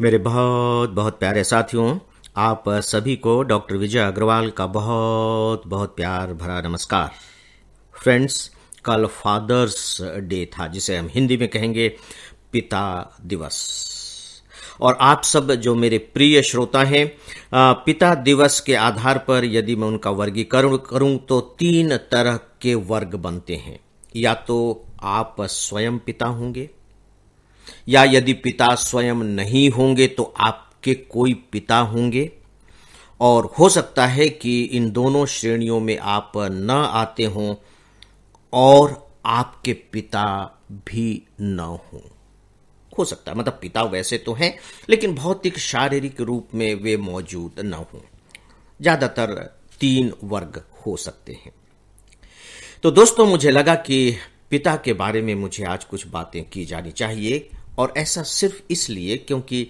मेरे बहुत बहुत प्यारे साथियों आप सभी को डॉक्टर विजय अग्रवाल का बहुत बहुत प्यार भरा नमस्कार फ्रेंड्स कल फादर्स डे था जिसे हम हिंदी में कहेंगे पिता दिवस और आप सब जो मेरे प्रिय श्रोता हैं पिता दिवस के आधार पर यदि मैं उनका वर्गीकरण करूं तो तीन तरह के वर्ग बनते हैं या तो आप स्वयं पिता होंगे या यदि पिता स्वयं नहीं होंगे तो आपके कोई पिता होंगे और हो सकता है कि इन दोनों श्रेणियों में आप न आते हों और आपके पिता भी न हों हो सकता है मतलब पिता वैसे तो हैं लेकिन भौतिक शारीरिक रूप में वे मौजूद न हों ज्यादातर तीन वर्ग हो सकते हैं तो दोस्तों मुझे लगा कि पिता के बारे में मुझे आज कुछ बातें की जानी चाहिए और ऐसा सिर्फ इसलिए क्योंकि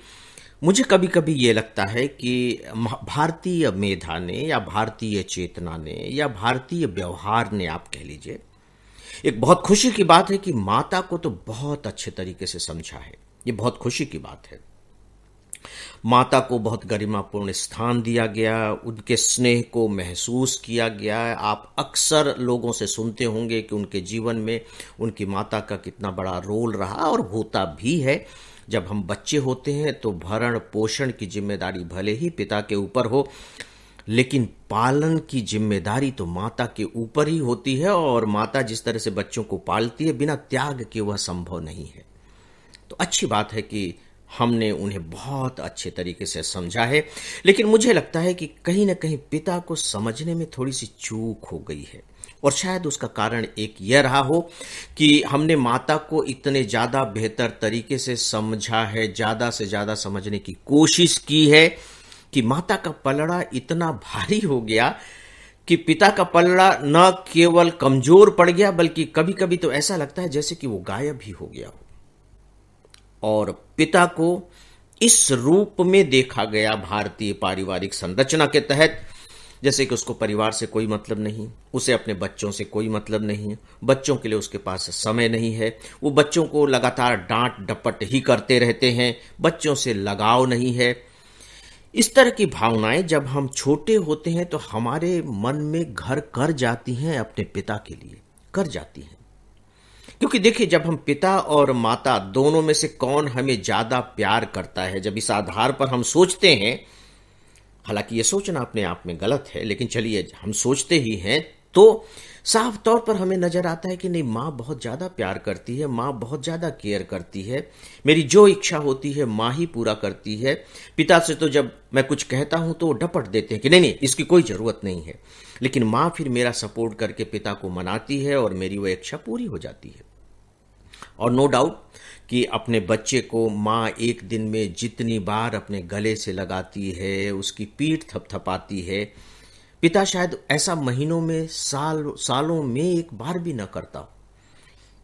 मुझे कभी कभी ये लगता है कि भारतीय मेधा ने या भारतीय चेतना ने या भारतीय व्यवहार ने आप कह लीजिए एक बहुत खुशी की बात है कि माता को तो बहुत अच्छे तरीके से समझा है ये बहुत खुशी की बात है माता को बहुत गरिमापूर्ण स्थान दिया गया उनके स्नेह को महसूस किया गया आप अक्सर लोगों से सुनते होंगे कि उनके जीवन में उनकी माता का कितना बड़ा रोल रहा और होता भी है जब हम बच्चे होते हैं तो भरण पोषण की जिम्मेदारी भले ही पिता के ऊपर हो लेकिन पालन की जिम्मेदारी तो माता के ऊपर ही होती है और माता जिस तरह से बच्चों को पालती है बिना त्याग के वह संभव नहीं है तो अच्छी बात है कि हमने उन्हें बहुत अच्छे तरीके से समझा है लेकिन मुझे लगता है कि कहीं ना कहीं पिता को समझने में थोड़ी सी चूक हो गई है और शायद उसका कारण एक यह रहा हो कि हमने माता को इतने ज़्यादा बेहतर तरीके से समझा है ज़्यादा से ज़्यादा समझने की कोशिश की है कि माता का पलड़ा इतना भारी हो गया कि पिता का पलड़ा न केवल कमज़ोर पड़ गया बल्कि कभी कभी तो ऐसा लगता है जैसे कि वो गायब ही हो गया हो और पिता को इस रूप में देखा गया भारतीय पारिवारिक संरचना के तहत जैसे कि उसको परिवार से कोई मतलब नहीं उसे अपने बच्चों से कोई मतलब नहीं बच्चों के लिए उसके पास समय नहीं है वो बच्चों को लगातार डांट डपट ही करते रहते हैं बच्चों से लगाव नहीं है इस तरह की भावनाएं जब हम छोटे होते हैं तो हमारे मन में घर कर जाती हैं अपने पिता के लिए कर जाती हैं क्योंकि देखिए जब हम पिता और माता दोनों में से कौन हमें ज्यादा प्यार करता है जब इस आधार पर हम सोचते हैं हालांकि ये सोचना अपने आप में गलत है लेकिन चलिए हम सोचते ही हैं तो साफ तौर पर हमें नजर आता है कि नहीं माँ बहुत ज़्यादा प्यार करती है माँ बहुत ज़्यादा केयर करती है मेरी जो इच्छा होती है माँ ही पूरा करती है पिता से तो जब मैं कुछ कहता हूं तो वो डपट देते हैं कि नहीं नहीं इसकी कोई ज़रूरत नहीं है लेकिन माँ फिर मेरा सपोर्ट करके पिता को मनाती है और मेरी वो इच्छा पूरी हो जाती है और नो डाउट कि अपने बच्चे को माँ एक दिन में जितनी बार अपने गले से लगाती है उसकी पीठ थपथपाती है पिता शायद ऐसा महीनों में साल सालों में एक बार भी ना करता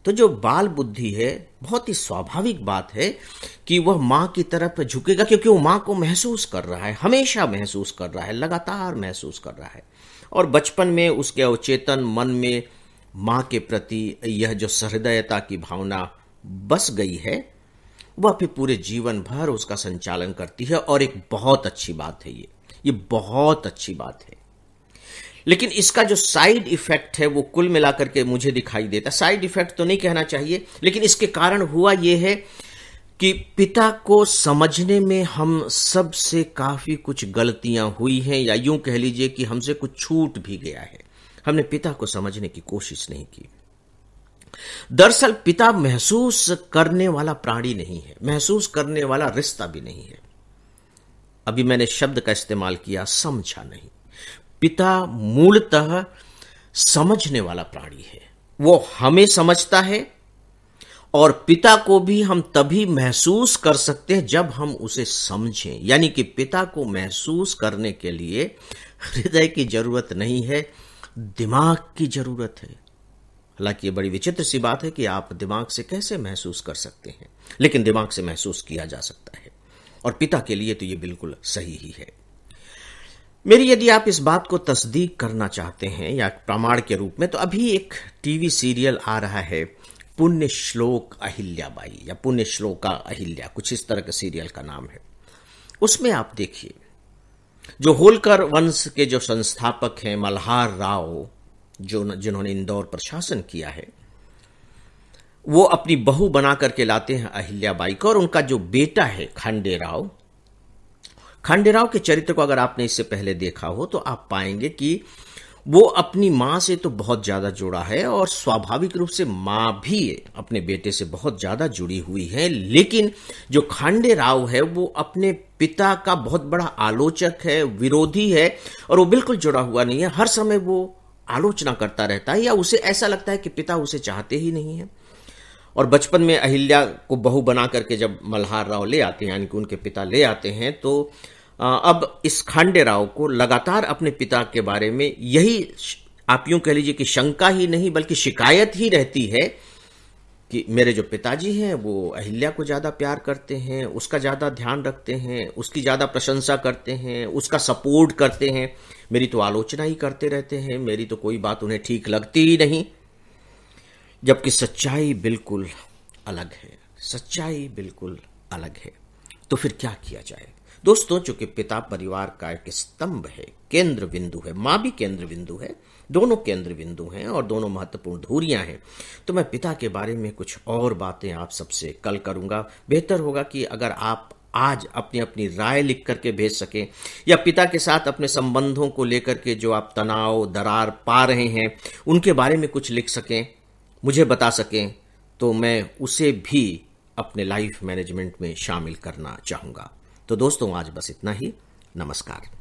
तो जो बाल बुद्धि है बहुत ही स्वाभाविक बात है कि वह माँ की तरफ झुकेगा क्योंकि वो माँ को महसूस कर रहा है हमेशा महसूस कर रहा है लगातार महसूस कर रहा है और बचपन में उसके अवचेतन मन में मां के प्रति यह जो सहृदयता की भावना बस गई है वह फिर पूरे जीवन भर उसका संचालन करती है और एक बहुत अच्छी बात है ये ये बहुत अच्छी बात है लेकिन इसका जो साइड इफेक्ट है वो कुल मिलाकर के मुझे दिखाई देता साइड इफेक्ट तो नहीं कहना चाहिए लेकिन इसके कारण हुआ यह है कि पिता को समझने में हम सबसे काफी कुछ गलतियां हुई हैं या यूं कह लीजिए कि हमसे कुछ छूट भी गया है हमने पिता को समझने की कोशिश नहीं की दरअसल पिता महसूस करने वाला प्राणी नहीं है महसूस करने वाला रिश्ता भी नहीं है अभी मैंने शब्द का इस्तेमाल किया समझा नहीं पिता मूलतः समझने वाला प्राणी है वो हमें समझता है और पिता को भी हम तभी महसूस कर सकते हैं जब हम उसे समझें यानी कि पिता को महसूस करने के लिए हृदय की जरूरत नहीं है दिमाग की जरूरत है हालांकि ये बड़ी विचित्र सी बात है कि आप दिमाग से कैसे महसूस कर सकते हैं लेकिन दिमाग से महसूस किया जा सकता है और पिता के लिए तो ये बिल्कुल सही ही है मेरी यदि आप इस बात को तस्दीक करना चाहते हैं या प्रमाण के रूप में तो अभी एक टीवी सीरियल आ रहा है पुण्य श्लोक अहिल्याबाई या पुण्य श्लोका अहिल्या कुछ इस तरह के सीरियल का नाम है उसमें आप देखिए जो होलकर वंश के जो संस्थापक हैं मल्हार राव जो जिन्होंने इंदौर पर शासन किया है वो अपनी बहू बना करके लाते हैं अहिल्या बाई को और उनका जो बेटा है खांडे राव खांडे राव के चरित्र को अगर आपने इससे पहले देखा हो तो आप पाएंगे कि वो अपनी माँ से तो बहुत ज़्यादा जुड़ा है और स्वाभाविक रूप से माँ भी अपने बेटे से बहुत ज़्यादा जुड़ी हुई है लेकिन जो खांडे राव है वो अपने पिता का बहुत बड़ा आलोचक है विरोधी है और वो बिल्कुल जुड़ा हुआ नहीं है हर समय वो आलोचना करता रहता है या उसे ऐसा लगता है कि पिता उसे चाहते ही नहीं है और बचपन में अहिल्या को बहू बना करके जब मल्हार राव ले आते हैं यानी कि उनके पिता ले आते हैं तो अब इस खांडे राव को लगातार अपने पिता के बारे में यही आप यूं कह लीजिए कि शंका ही नहीं बल्कि शिकायत ही रहती है कि मेरे जो पिताजी हैं वो अहिल्या को ज़्यादा प्यार करते हैं उसका ज़्यादा ध्यान रखते हैं उसकी ज़्यादा प्रशंसा करते हैं उसका सपोर्ट करते हैं मेरी तो आलोचना ही करते रहते हैं मेरी तो कोई बात उन्हें ठीक लगती ही नहीं जबकि सच्चाई बिल्कुल अलग है सच्चाई बिल्कुल अलग है तो फिर क्या किया जाए दोस्तों चूंकि पिता परिवार का एक स्तंभ है केंद्र बिंदु है माँ भी केंद्र बिंदु है दोनों केंद्र बिंदु हैं और दोनों महत्वपूर्ण धुरियां हैं तो मैं पिता के बारे में कुछ और बातें आप सबसे कल करूंगा बेहतर होगा कि अगर आप आज अपनी अपनी राय लिख करके भेज सकें या पिता के साथ अपने संबंधों को लेकर के जो आप तनाव दरार पा रहे हैं उनके बारे में कुछ लिख सकें मुझे बता सकें तो मैं उसे भी अपने लाइफ मैनेजमेंट में शामिल करना चाहूंगा तो दोस्तों आज बस इतना ही नमस्कार